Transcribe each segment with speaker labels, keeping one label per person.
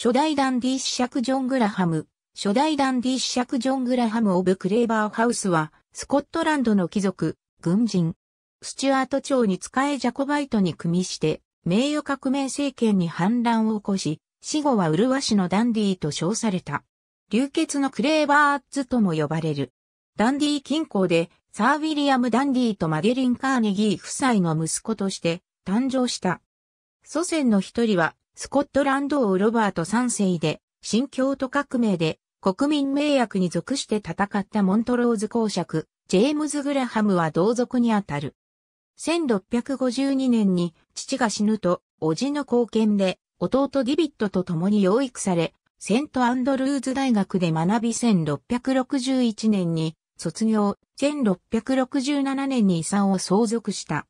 Speaker 1: 初代ダンディーャク・ジョン・グラハム、初代ダンディーャク・ジョン・グラハム・オブ・クレーバーハウスは、スコットランドの貴族、軍人、スチュアート朝に仕えジャコバイトに組みして、名誉革命政権に反乱を起こし、死後はワしのダンディーと称された。流血のクレーバーッズとも呼ばれる。ダンディー近郊で、サー・ウィリアム・ダンディーとマデリン・カーネギー夫妻の息子として誕生した。祖先の一人はスコットランド王ロバート3世で、新教徒革命で、国民名役に属して戦ったモントローズ公爵、ジェームズ・グラハムは同族にあたる。1652年に父が死ぬと、叔父の貢献で、弟ディビットと共に養育され、セントアンドルーズ大学で学び1661年に卒業、1667年に遺産を相続した。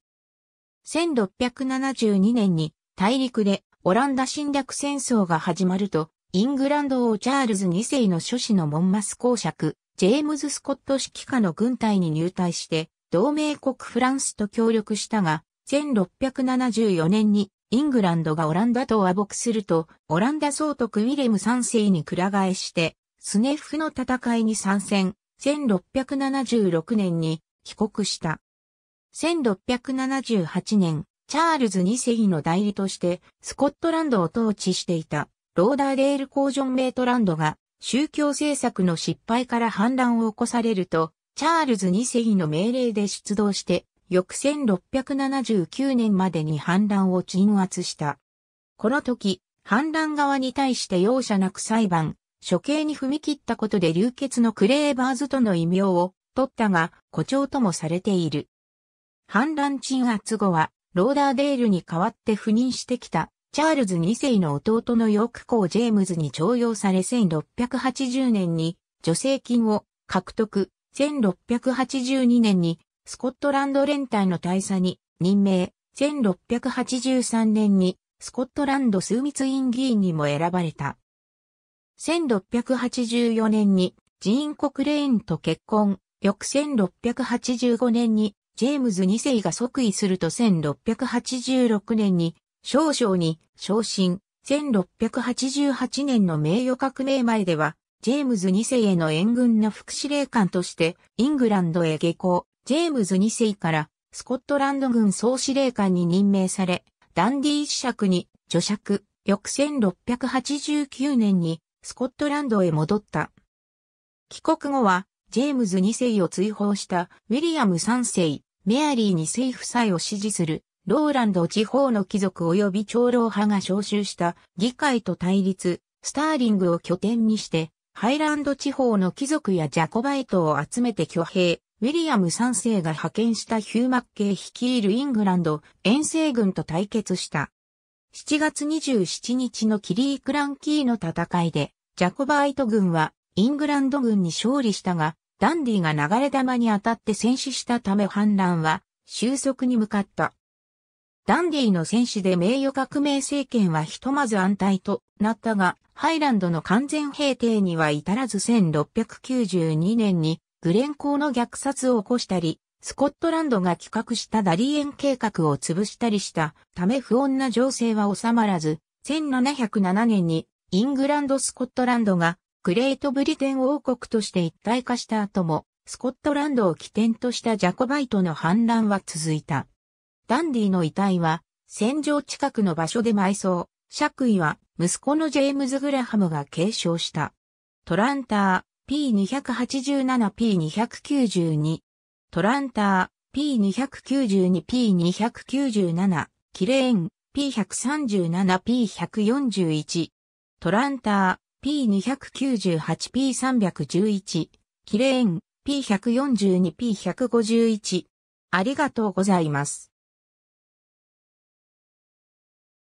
Speaker 1: 1672年に大陸でオランダ侵略戦争が始まると、イングランド王チャールズ2世の諸子のモンマス公爵、ジェームズ・スコット指揮下の軍隊に入隊して、同盟国フランスと協力したが、1674年にイングランドがオランダと和睦すると、オランダ総督ウィレム3世にく替えして、スネフの戦いに参戦、1676年に帰国した。1678年、チャールズ2世の代理としてスコットランドを統治していたローダーデールージョン・メイトランドが宗教政策の失敗から反乱を起こされるとチャールズ2世の命令で出動して翌1679年までに反乱を鎮圧した。この時、反乱側に対して容赦なく裁判、処刑に踏み切ったことで流血のクレーバーズとの異名を取ったが、誇張ともされている。反乱鎮圧後は、ローダーデールに代わって赴任してきたチャールズ2世の弟のヨーク公ジェームズに徴用され1680年に助成金を獲得、1682年にスコットランド連隊の大佐に任命、1683年にスコットランド枢密院議員にも選ばれた。1684年にジーン・コクレーンと結婚、翌1685年にジェームズ2世が即位すると1686年に、少将に昇進、1688年の名誉革命前では、ジェームズ2世への援軍の副司令官として、イングランドへ下校、ジェームズ2世から、スコットランド軍総司令官に任命され、ダンディー爵に叙爵、翌1689年に、スコットランドへ戻った。帰国後は、ジェームズ2世を追放したウィリアム3世、メアリーに政夫妻を支持する、ローランド地方の貴族及び長老派が召集した議会と対立、スターリングを拠点にして、ハイランド地方の貴族やジャコバイトを集めて挙兵、ウィリアム3世が派遣したヒューマッケー率いるイングランド遠征軍と対決した。7月27日のキリークランキーの戦いで、ジャコバイト軍はイングランド軍に勝利したが、ダンディが流れ弾に当たって戦死したため反乱は収束に向かった。ダンディの戦死で名誉革命政権はひとまず安泰となったが、ハイランドの完全平定には至らず1692年にグレンーの虐殺を起こしたり、スコットランドが企画したダリエン計画を潰したりしたため不穏な情勢は収まらず、1707年にイングランド・スコットランドがグレートブリテン王国として一体化した後も、スコットランドを起点としたジャコバイトの反乱は続いた。ダンディの遺体は、戦場近くの場所で埋葬、爵位は、息子のジェームズ・グラハムが継承した。トランター、P287P292。トランター、P292P297。キレーン、P137P141。トランター P298P311、キレーン P142P151。ありがとうございます。